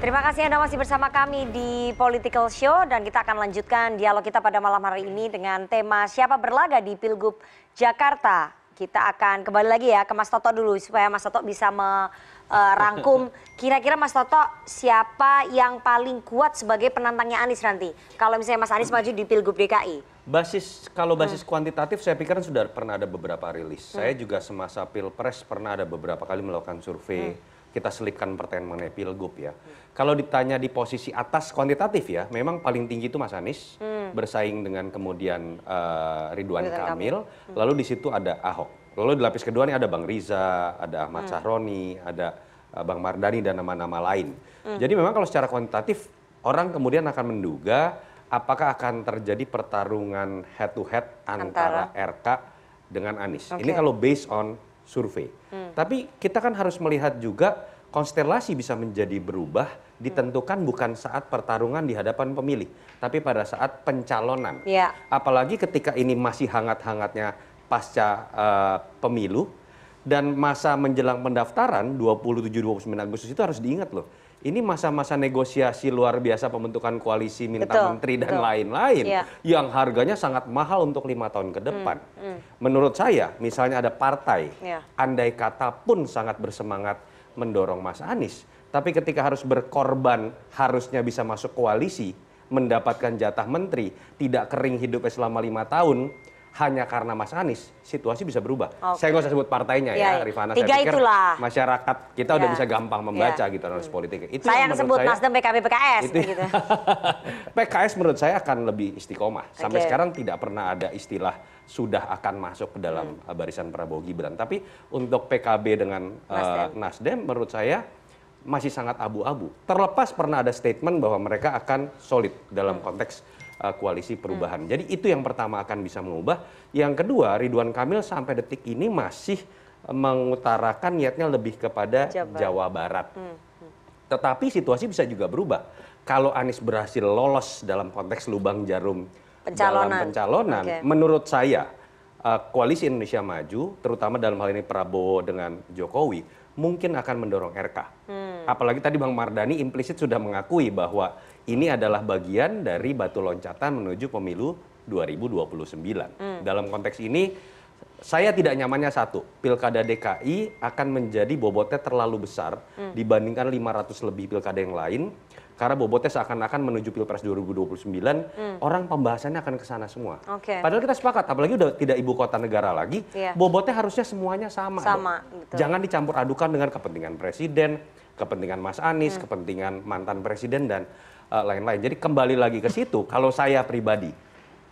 Terima kasih Anda masih bersama kami di Political Show dan kita akan lanjutkan dialog kita pada malam hari ini dengan tema siapa berlaga di Pilgub Jakarta. Kita akan kembali lagi ya ke Mas Toto dulu supaya Mas Toto bisa merangkum kira-kira Mas Toto siapa yang paling kuat sebagai penantangnya Anies nanti. Kalau misalnya Mas Anies maju di Pilgub DKI. Basis kalau hmm. basis hmm. kuantitatif saya pikir kan sudah pernah ada beberapa rilis. Hmm. Saya juga semasa Pilpres pernah ada beberapa kali melakukan survei. Hmm kita selipkan pertanyaan mengenai pilgub ya. Hmm. Kalau ditanya di posisi atas kuantitatif ya, memang paling tinggi itu Mas Anies hmm. bersaing dengan kemudian uh, Ridwan, Kamil, Kamil. Hmm. lalu di situ ada Ahok. Lalu di lapis kedua ini ada Bang Riza, ada Ahmad hmm. Sahroni, ada uh, Bang Mardani dan nama-nama lain. Hmm. Jadi memang kalau secara kuantitatif orang kemudian akan menduga apakah akan terjadi pertarungan head to head antara, antara RK dengan Anies. Okay. Ini kalau based on survei. Hmm. Tapi kita kan harus melihat juga konstelasi bisa menjadi berubah ditentukan hmm. bukan saat pertarungan di hadapan pemilih, tapi pada saat pencalonan. Ya. Apalagi ketika ini masih hangat-hangatnya pasca uh, pemilu dan masa menjelang pendaftaran 27 29 Agustus itu harus diingat loh ini masa-masa negosiasi luar biasa pembentukan koalisi minta betul, menteri dan lain-lain ya. yang harganya sangat mahal untuk lima tahun ke depan. Hmm, hmm. Menurut saya, misalnya ada partai, ya. andai kata pun sangat bersemangat mendorong Mas Anies, tapi ketika harus berkorban, harusnya bisa masuk koalisi, mendapatkan jatah menteri, tidak kering hidupnya selama lima tahun, hanya karena Mas Anies, situasi bisa berubah. Okay. Saya nggak usah sebut partainya ya, ya Rifana. Tiga saya pikir itulah. masyarakat kita ya. udah iya. bisa gampang membaca ya. gitu analis hmm. politik. Itu saya yang sebut Nasdem, PKB, PKS. gitu. PKS menurut saya akan lebih istiqomah. Sampai okay. sekarang tidak pernah ada istilah sudah akan masuk ke dalam hmm. Eh, barisan Prabowo Gibran. Tapi untuk PKB dengan eh, Nasdem, uh, Nasdem menurut saya masih sangat abu-abu. Terlepas pernah ada statement bahwa mereka akan solid dalam hmm. konteks uh, koalisi perubahan. Hmm. Jadi itu yang pertama akan bisa mengubah. Yang kedua, Ridwan Kamil sampai detik ini masih mengutarakan niatnya lebih kepada Jawa, Jawa Barat. Hmm, hmm. Tetapi situasi bisa juga berubah. Kalau Anies berhasil lolos dalam konteks lubang jarum pencalonan. dalam pencalonan, okay. menurut saya uh, koalisi Indonesia Maju, terutama dalam hal ini Prabowo dengan Jokowi, mungkin akan mendorong RK. Hmm. Apalagi tadi Bang Mardani implisit sudah mengakui bahwa ini adalah bagian dari batu loncatan menuju pemilu 2029. Hmm. Dalam konteks ini, saya tidak nyamannya satu, pilkada DKI akan menjadi bobotnya terlalu besar hmm. dibandingkan 500 lebih pilkada yang lain karena bobotnya seakan-akan menuju Pilpres 2029, hmm. orang pembahasannya akan ke sana semua. Okay. Padahal kita sepakat, apalagi udah tidak ibu kota negara lagi, yeah. bobotnya harusnya semuanya sama. Sama. Gitu. Jangan dicampur adukan dengan kepentingan presiden, kepentingan Mas Anies, hmm. kepentingan mantan presiden dan Eh, lain-lain. Jadi kembali lagi ke situ. Kalau saya pribadi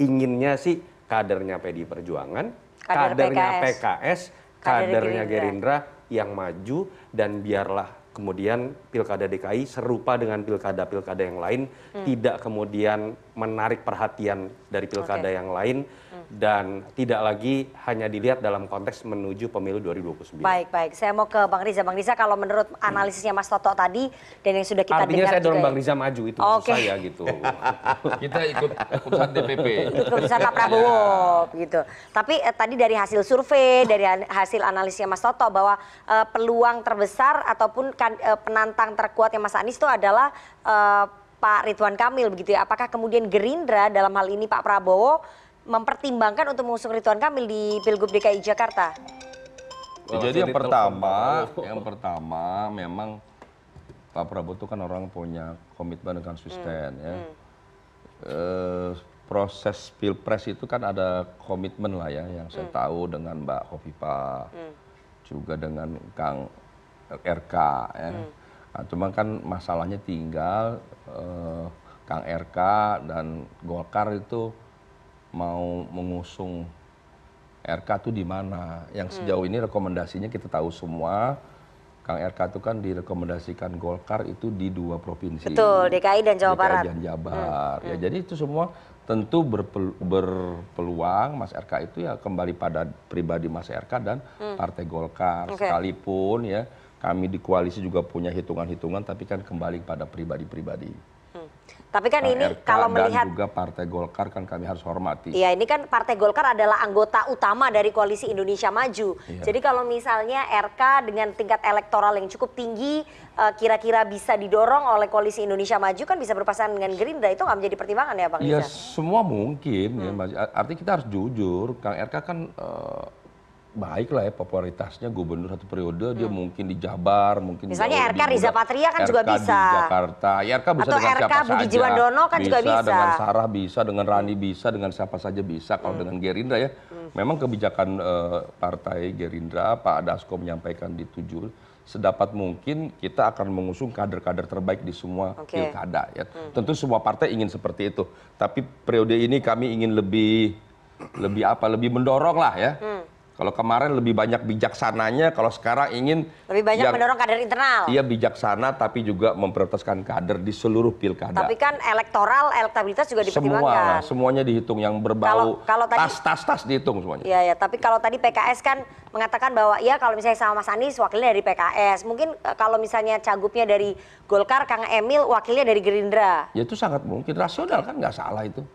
inginnya sih kadernya PD Perjuangan, Kader kadernya PKS, PKS kadernya Gerindra. Gerindra yang maju dan biarlah kemudian pilkada DKI serupa dengan pilkada-pilkada yang lain, hmm. tidak kemudian menarik perhatian dari pilkada okay. yang lain, hmm. dan tidak lagi hanya dilihat dalam konteks menuju pemilu 2029. Baik, baik. Saya mau ke Bang Riza. Bang Riza, kalau menurut hmm. analisisnya Mas Toto tadi, dan yang sudah kita Artinya dengar saya dorong ya. Bang Riza maju, itu okay. saya gitu. kita ikut keputusan DPP. Ikut keputusan Pak Prabowo, gitu. Tapi eh, tadi dari hasil survei, dari hasil analisisnya Mas Toto, bahwa eh, peluang terbesar ataupun Eh, penantang terkuatnya mas anies itu adalah eh, pak ridwan kamil begitu ya apakah kemudian gerindra dalam hal ini pak prabowo mempertimbangkan untuk mengusung ridwan kamil di pilgub dki jakarta ya, jadi yang pertama yang pertama memang pak prabowo itu kan orang punya komitmen dengan konsisten hmm. ya Uh, proses pilpres itu kan ada komitmen lah ya yang saya hmm. tahu dengan Mbak Kofifa hmm. juga dengan Kang RK ya. Hmm. Nah, cuma kan masalahnya tinggal eh, Kang RK dan Golkar itu mau mengusung RK itu di mana. Yang hmm. sejauh ini rekomendasinya kita tahu semua Kang RK itu kan direkomendasikan Golkar itu di dua provinsi. Betul, DKI dan Jawa Barat. dan Jabar. Hmm. Ya, hmm. jadi itu semua tentu berpelu berpeluang Mas RK itu ya kembali pada pribadi Mas RK dan hmm. Partai Golkar okay. sekalipun ya kami di koalisi juga punya hitungan-hitungan tapi kan kembali pada pribadi-pribadi. Hmm. Tapi kan eh, ini RK kalau melihat dan juga Partai Golkar kan kami harus hormati. Iya, ini kan Partai Golkar adalah anggota utama dari koalisi Indonesia Maju. Iya. Jadi kalau misalnya RK dengan tingkat elektoral yang cukup tinggi eh, kira-kira bisa didorong oleh koalisi Indonesia Maju kan bisa berpasangan dengan Gerindra itu nggak menjadi pertimbangan ya Bang Iya, semua mungkin ya, hmm. ya Artinya kita harus jujur, Kang RK kan uh, baik lah ya popularitasnya gubernur satu periode dia hmm. mungkin di Jabar mungkin misalnya RK Riza Patria kan RK juga bisa di Jakarta ya RK bisa Atau dengan RK siapa Budi Jiwandono kan bisa, juga bisa dengan Sarah bisa dengan hmm. Rani bisa dengan siapa saja bisa kalau hmm. dengan Gerindra ya hmm. memang kebijakan uh, partai Gerindra Pak Dasko menyampaikan di tujuh sedapat mungkin kita akan mengusung kader-kader terbaik di semua okay. pilkada ya. Hmm. Tentu semua partai ingin seperti itu. Tapi periode ini kami ingin lebih lebih apa? Lebih mendorong lah ya. Hmm. Kalau kemarin lebih banyak bijaksananya, kalau sekarang ingin lebih banyak yang, mendorong kader internal. Iya bijaksana, tapi juga memprioritaskan kader di seluruh pilkada. Tapi kan elektoral, elektabilitas juga dipertimbangkan. Semua, semuanya dihitung yang berbau tas tas tas dihitung semuanya. Iya ya, tapi kalau tadi PKS kan mengatakan bahwa ya kalau misalnya sama Mas Anies wakilnya dari PKS, mungkin eh, kalau misalnya cagupnya dari Golkar, Kang Emil wakilnya dari Gerindra. Ya itu sangat mungkin rasional kan nggak salah itu.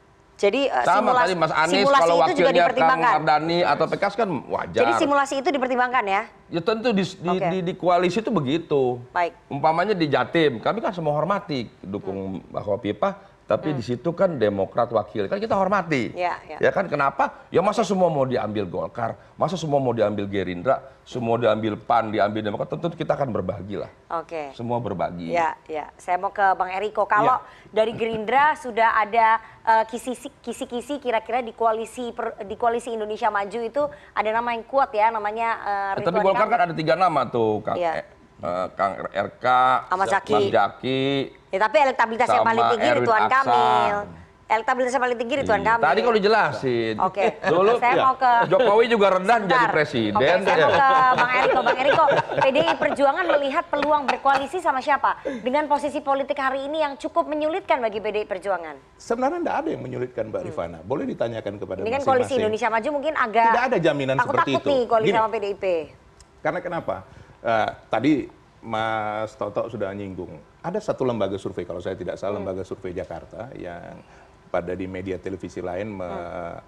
Jadi uh, sama simulasi, tadi Mas Anies kalau wakilnya Kang Mardani atau PKS kan wajar. Jadi simulasi itu dipertimbangkan ya? Ya tentu di, di, okay. di, di koalisi itu begitu. Baik. Umpamanya di Jatim, kami kan semua hormati dukung hmm. Bahwa Pipa tapi hmm. di situ kan Demokrat wakil kan kita hormati ya, ya. ya kan kenapa ya masa semua mau diambil Golkar masa semua mau diambil Gerindra semua diambil Pan diambil Demokrat tentu kita akan berbagi lah oke semua berbagi ya ya saya mau ke Bang Eriko kalau ya. dari Gerindra sudah ada eh, kisi kisi-kisi kira-kira di koalisi per, di koalisi Indonesia Maju itu ada nama yang kuat ya namanya uh, eh, Ridwan eh, tapi Golkar kan ada tiga nama tuh Kang ya. Eh, Kang RK, Ahmad Zaki. Mas Zaki. Ya, tapi elektabilitas yang paling tinggi Erwin Tuan Aksan. Kamil. Elektabilitas paling tinggi di Tuan iya, Kamil. Tadi kalau dijelasin. Oke. Okay. Dulu saya iya. mau ke Jokowi juga rendah Sebentar. jadi presiden. Oke, okay, saya mau ke iya. Bang Eriko. Bang Eriko, PDI Perjuangan melihat peluang berkoalisi sama siapa? Dengan posisi politik hari ini yang cukup menyulitkan bagi PDI Perjuangan. Sebenarnya tidak ada yang menyulitkan Mbak Rifana. Hmm. Boleh ditanyakan kepada Ini Dengan koalisi Indonesia Maju mungkin agak Tidak ada jaminan seperti takut itu. Takut nih koalisi Gini. sama PDIP. Karena kenapa? Eh, tadi Mas Toto sudah nyinggung. Ada satu lembaga survei kalau saya tidak salah hmm. lembaga survei Jakarta yang pada di media televisi lain me hmm.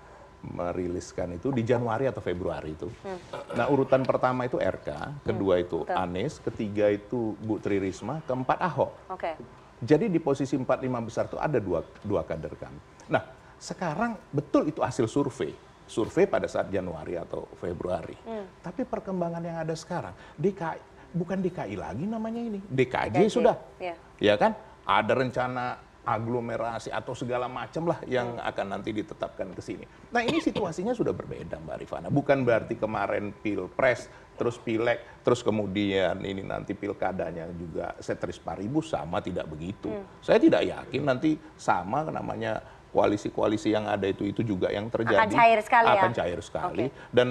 meriliskan itu di Januari atau Februari itu. Hmm. Nah urutan pertama itu RK, hmm. kedua hmm. itu Betul. Anies, ketiga itu Bu Tri Risma, keempat Ahok. Okay. Jadi di posisi 4-5 besar itu ada dua, dua kader kami. Nah sekarang betul itu hasil survei survei pada saat Januari atau Februari. Hmm. Tapi perkembangan yang ada sekarang, DKI, bukan DKI lagi namanya ini, DKJ, DKJ. sudah. Ya. ya kan? Ada rencana aglomerasi atau segala macam lah yang hmm. akan nanti ditetapkan ke sini. Nah ini situasinya sudah berbeda Mbak Rifana. Bukan berarti kemarin pilpres, terus pilek, terus kemudian ini nanti pilkadanya juga setris paribus sama tidak begitu. Hmm. Saya tidak yakin nanti sama namanya koalisi-koalisi yang ada itu itu juga yang terjadi akan cair sekali akan ya? cair sekali okay. dan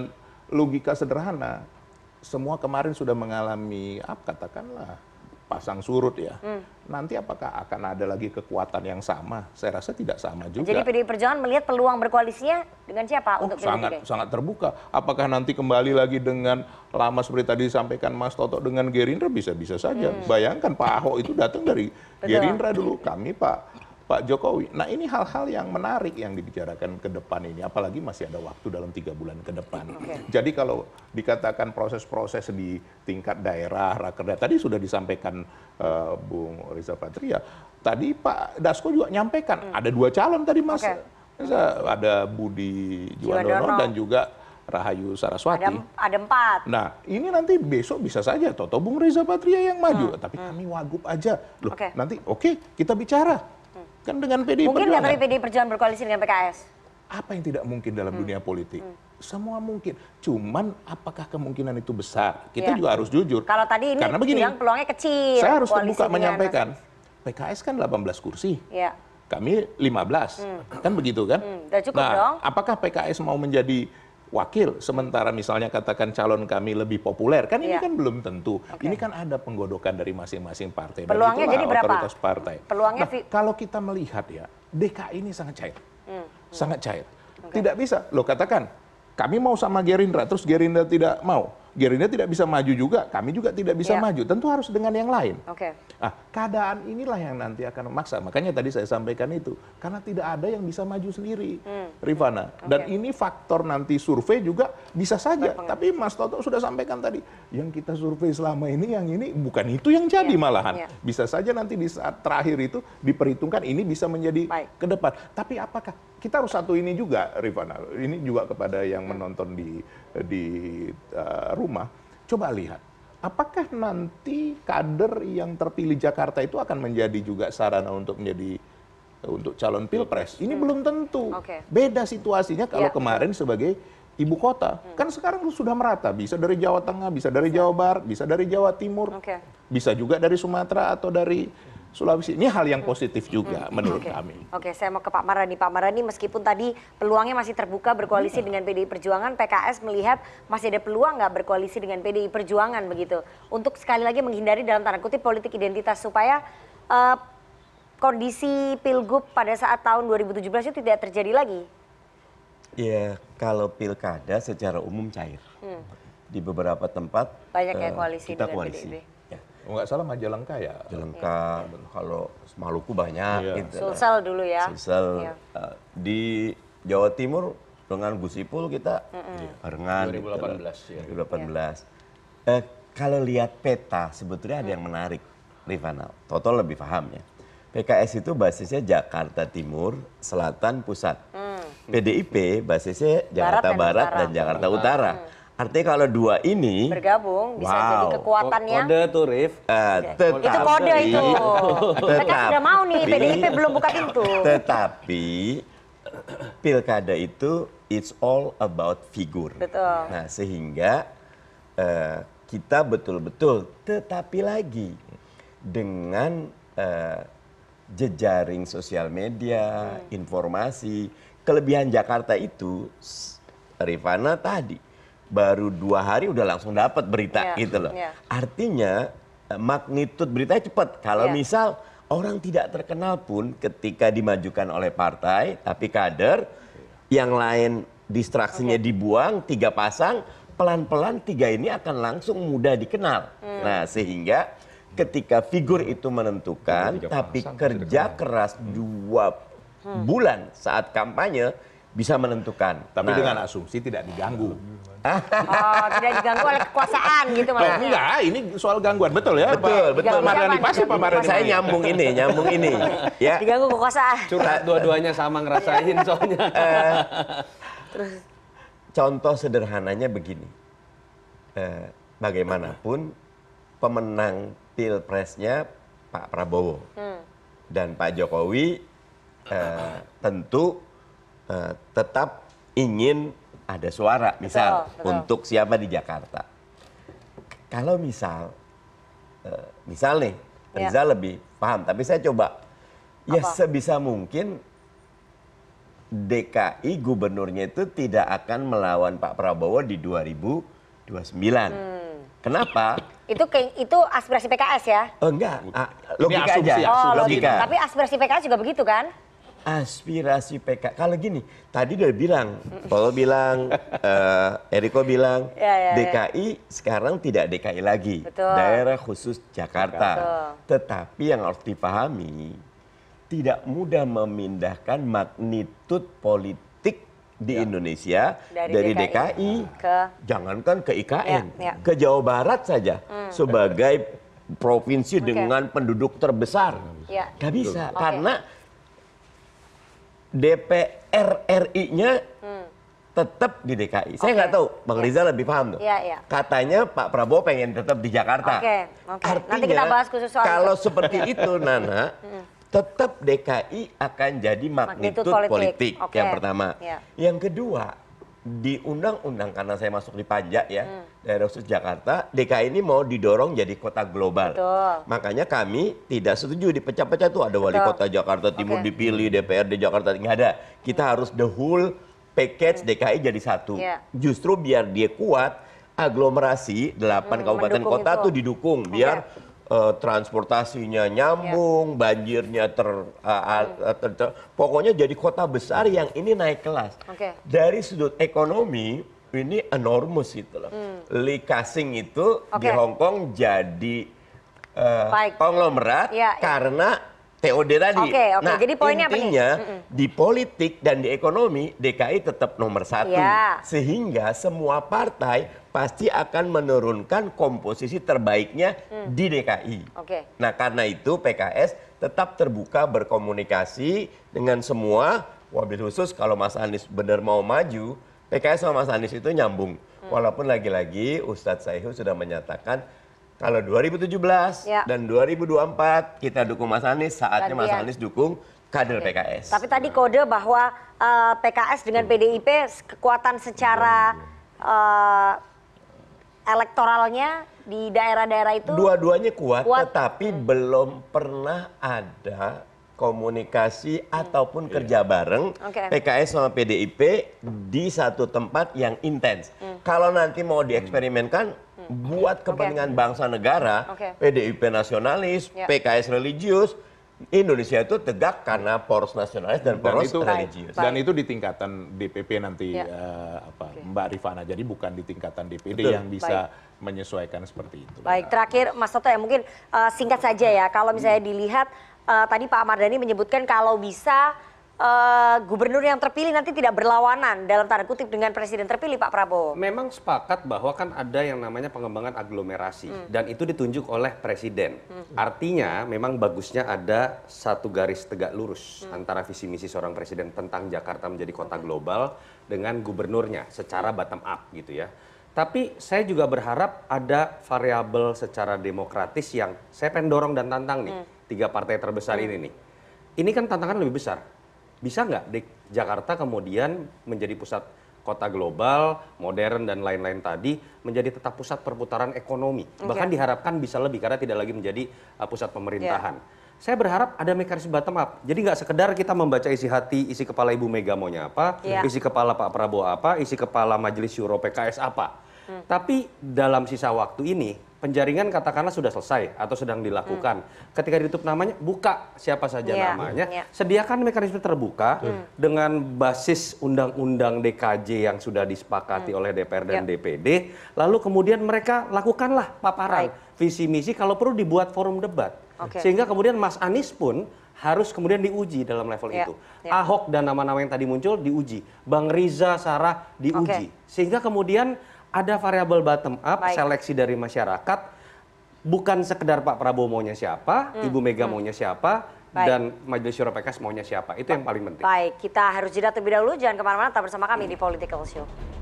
logika sederhana semua kemarin sudah mengalami apa ah, katakanlah pasang surut ya. Hmm. Nanti apakah akan ada lagi kekuatan yang sama? Saya rasa tidak sama juga. Jadi PDI Perjuangan melihat peluang berkoalisinya dengan siapa oh, untuk sangat sangat terbuka. Apakah nanti kembali lagi dengan lama seperti tadi disampaikan Mas Toto dengan Gerindra bisa-bisa saja. Hmm. Bayangkan Pak Ahok itu datang dari Betul. Gerindra dulu, kami Pak Pak Jokowi. Nah ini hal-hal yang menarik yang dibicarakan ke depan ini, apalagi masih ada waktu dalam tiga bulan ke depan. Okay. Jadi kalau dikatakan proses-proses di tingkat daerah, rakerda, tadi sudah disampaikan uh, Bung Riza Patria, tadi Pak Dasko juga nyampaikan, hmm. ada dua calon tadi Mas, okay. ada Budi Juwandono dan juga Rahayu Saraswati. Ada, ada empat. Nah, ini nanti besok bisa saja Toto Bung Reza Patria yang maju, hmm, tapi hmm. kami wagub aja. Loh, okay. nanti oke okay, kita bicara. Kan dengan PDI mungkin Perjuangan. Mungkin PDI Perjuangan berkoalisi dengan PKS? Apa yang tidak mungkin dalam hmm. dunia politik? Hmm. Semua mungkin. Cuman apakah kemungkinan itu besar? Kita ya. juga harus jujur. Kalau tadi ini Karena begini, bilang peluangnya kecil. Saya harus terbuka menyampaikan. Mas... PKS kan 18 kursi. Ya. Kami 15. Hmm. Kan begitu kan? Hmm. cukup nah, dong. apakah PKS mau menjadi wakil sementara misalnya katakan calon kami lebih populer kan ini iya. kan belum tentu okay. ini kan ada penggodokan dari masing-masing partai nah, peluangnya jadi berapa partai peluangnya nah, kalau kita melihat ya DKI ini sangat cair hmm, hmm. sangat cair okay. tidak bisa lo katakan kami mau sama Gerindra terus Gerindra tidak mau Gerindra tidak bisa maju juga, kami juga tidak bisa yeah. maju. Tentu harus dengan yang lain. Oke. Okay. Nah, keadaan inilah yang nanti akan memaksa. Makanya tadi saya sampaikan itu, karena tidak ada yang bisa maju sendiri, hmm. Rifana. Okay. Dan ini faktor nanti survei juga bisa saja. Berpengar. Tapi Mas Toto sudah sampaikan tadi, yang kita survei selama ini, yang ini bukan itu yang jadi yeah. malahan. Yeah. Bisa saja nanti di saat terakhir itu diperhitungkan ini bisa menjadi ke depan. Tapi apakah kita harus satu ini juga Rifana ini juga kepada yang menonton di di uh, rumah coba lihat apakah nanti kader yang terpilih Jakarta itu akan menjadi juga sarana untuk menjadi eh, untuk calon pilpres ini hmm. belum tentu okay. beda situasinya kalau ya. kemarin sebagai ibu kota. Hmm. Kan sekarang sudah merata, bisa dari Jawa Tengah, bisa dari iya. Jawa Barat, bisa dari Jawa Timur, okay. bisa juga dari Sumatera atau dari Sulawesi. Ini hal yang positif juga hmm. hmm. menurut okay. kami. Oke, okay, saya mau ke Pak Marani. Pak Marani, meskipun tadi peluangnya masih terbuka berkoalisi hmm. dengan PDI Perjuangan, PKS melihat masih ada peluang nggak berkoalisi dengan PDI Perjuangan begitu. Untuk sekali lagi menghindari dalam tanda kutip politik identitas supaya uh, kondisi pilgub pada saat tahun 2017 itu tidak terjadi lagi. Ya, kalau pilkada secara umum cair. Hmm. Di beberapa tempat banyak uh, ya eh, koalisi kita dengan koalisi. PDIP nggak salah Majalengka ya. Majalengka, yeah. kalau Maluku banyak. Yeah. Gitu. Sulsel dulu ya. Sulsel. Yeah. Iya. Uh, di Jawa Timur dengan Gus Ipul kita mm-hmm. barengan. 2018 gitu. ya. 2018. Yeah. Uh, kalau lihat peta sebetulnya ada yang mm. menarik, Rifana. Toto lebih paham ya. PKS itu basisnya Jakarta Timur, Selatan, Pusat. Mm. PDIP basisnya Jakarta Barat, Barat dan, Barat dan Jakarta Utara. Utara. Mm Artinya kalau dua ini bergabung bisa wow. jadi kekuatannya. Kode tuh, Rif. Uh, tetapi, itu kode itu. Kan tetapi, Mereka sudah mau nih, PDIP belum buka pintu. Tetapi pilkada itu it's all about figur. Betul. Nah, sehingga uh, kita betul-betul tetapi lagi dengan uh, jejaring sosial media, hmm. informasi, kelebihan Jakarta itu Rifana tadi baru dua hari udah langsung dapat berita iya. gitu loh. Iya. Artinya eh, magnitud beritanya cepat. Kalau iya. misal orang tidak terkenal pun ketika dimajukan oleh partai tapi kader yang lain distraksinya okay. dibuang tiga pasang pelan-pelan tiga ini akan langsung mudah dikenal. Mm. Nah, sehingga ketika figur itu menentukan tapi kerja keras hmm. dua hmm. bulan saat kampanye bisa menentukan. Tapi nah, dengan asumsi tidak diganggu. oh, tidak diganggu oleh kekuasaan gitu maksudnya. Oh, enggak, ini soal gangguan betul ya. Betul, Pak, betul. Pak Mardhani pasti Pak Saya nyambung ini, nyambung ini. ya. Diganggu kekuasaan. Curhat dua-duanya sama ngerasain soalnya. Terus eh, contoh sederhananya begini. Eh, bagaimanapun pemenang Pilpresnya Pak Prabowo. Hmm. Dan Pak Jokowi uh, tentu Eh, tetap ingin ada suara misal untuk siapa di Jakarta kalau misal eh, misal nih ya. Riza lebih paham tapi saya coba ya sebisa mungkin DKI gubernurnya itu tidak akan melawan Pak Prabowo di 2029 hmm. kenapa itu ke, itu aspirasi PKS ya? Oh, enggak, ah, logika asumsi, aja. Oh, logika. Tapi aspirasi PKS juga begitu kan? aspirasi PK. Kalau gini, tadi udah bilang, Paul bilang, uh, Eriko bilang, ya, ya, ya. DKI sekarang tidak DKI lagi, Betul. daerah khusus Jakarta. Betul. Tetapi yang harus dipahami, tidak mudah memindahkan magnitud politik di ya. Indonesia dari, dari DKI, DKI ke jangankan ke IKN, ya, ya. ke Jawa Barat saja hmm. sebagai provinsi okay. dengan penduduk terbesar. Ya. Gak bisa, okay. karena DPR RI-nya hmm. tetap di DKI. Saya nggak tahu, Bang Riza lebih paham tuh. Iya, iya. Katanya Pak Prabowo pengen tetap di Jakarta. Oke, oke. Artinya, Nanti kita bahas khusus soal kalau itu. seperti itu, Nana, hmm. tetap DKI akan jadi magnitude, politik, politik okay. yang pertama. Yeah. Yang kedua, diundang undang karena saya masuk di pajak ya hmm. daerah khusus Jakarta DKI ini mau didorong jadi kota global Betul. makanya kami tidak setuju dipecah-pecah tuh ada Betul. wali kota Jakarta Timur okay. dipilih DPRD Jakarta nggak ada kita hmm. harus the whole package hmm. DKI jadi satu yeah. justru biar dia kuat aglomerasi delapan hmm, kabupaten kota itu. tuh didukung biar okay Eh, transportasinya nyambung, iya. banjirnya ter, uh, ter, ter pokoknya jadi kota besar yang ini naik kelas. Okay. Dari sudut ekonomi ini enormous itu loh. Mm. Li Kasing itu okay. di Hong Kong jadi uh, konglomerat yeah, yeah. karena TOD tadi. okay, nah, jadi poinnya intinya apa nih? di politik dan di ekonomi DKI tetap nomor satu, ya. sehingga semua partai pasti akan menurunkan komposisi terbaiknya hmm. di DKI. Nah karena itu PKS tetap terbuka berkomunikasi dengan semua, wabil khusus kalau Mas Anies benar mau maju, PKS sama Mas Anies itu nyambung. Hmm. Walaupun lagi-lagi Ustadz Saihu sudah menyatakan kalau 2017 ya. dan 2024 kita dukung Mas Anies, saatnya Mas Anies dukung kader Oke. PKS. Tapi tadi kode bahwa uh, eh, PKS dengan PDIP kekuatan secara uh, elektoralnya di daerah-daerah itu dua-duanya kuat, kuat tetapi hmm. belum pernah ada komunikasi hmm. ataupun yeah. kerja bareng okay. PKS sama PDIP di satu tempat yang intens. Hmm. Kalau nanti mau dieksperimenkan hmm. buat kepentingan okay. bangsa negara, okay. PDIP nasionalis, yeah. PKS religius, Indonesia itu tegak karena poros nasionalis dan poros religius. Dan itu di tingkatan DPP nanti ya. uh, apa okay. Mbak Rifana. Jadi bukan di tingkatan DPD Betul. yang bisa Baik. menyesuaikan seperti itu. Baik, terakhir Mas Toto ya mungkin uh, singkat saja ya. Kalau misalnya hmm. dilihat uh, tadi Pak Mardhani menyebutkan kalau bisa Eh, gubernur yang terpilih nanti tidak berlawanan dalam tanda kutip dengan presiden terpilih Pak Prabowo. Memang sepakat bahwa kan ada yang namanya pengembangan aglomerasi hmm. dan itu ditunjuk oleh presiden. Hmm. Artinya memang bagusnya ada satu garis tegak lurus hmm. antara visi misi seorang presiden tentang Jakarta menjadi kota hmm. global dengan gubernurnya secara hmm. bottom up gitu ya. Tapi saya juga berharap ada variabel secara demokratis yang saya pendorong dan tantang nih hmm. tiga partai terbesar hmm. ini nih. Ini kan tantangan lebih besar bisa nggak di Jakarta kemudian menjadi pusat kota global, modern dan lain-lain tadi menjadi tetap pusat perputaran ekonomi. Okay. Iya. Bahkan diharapkan bisa lebih karena tidak lagi menjadi uh, pusat pemerintahan. Yeah. Saya berharap ada mekanisme bottom up. Jadi nggak sekedar kita membaca isi hati, isi kepala Ibu Mega maunya apa, yeah. isi kepala Pak Prabowo apa, isi kepala Majelis Syuro PKS apa. Hmm. Tapi dalam sisa waktu ini penjaringan katakanlah sudah selesai atau sedang hmm. dilakukan. Hmm. Ketika ditutup namanya, buka siapa saja yeah. namanya. Yeah. Sediakan mekanisme terbuka hmm. dengan basis undang-undang DKJ yang sudah disepakati hmm. oleh DPR dan yep. Iya. DPD. Lalu kemudian mereka lakukanlah paparan right. visi misi kalau perlu dibuat forum debat. Okay. Sehingga kemudian Mas Anies pun harus kemudian diuji dalam level yeah, itu. Yeah. Ahok dan nama-nama yang tadi muncul diuji. Bang Riza, Sarah diuji. Okay. Sehingga kemudian ada variabel bottom up, Baik. seleksi dari masyarakat. Bukan sekedar Pak Prabowo maunya siapa, hmm. Ibu Mega hmm. maunya siapa, Baik. dan Majelis Syuro PKS maunya siapa. Itu Baik. yang paling penting. Baik, kita harus jeda terlebih dahulu. Jangan kemana-mana, tetap bersama kami hmm. di Political Show.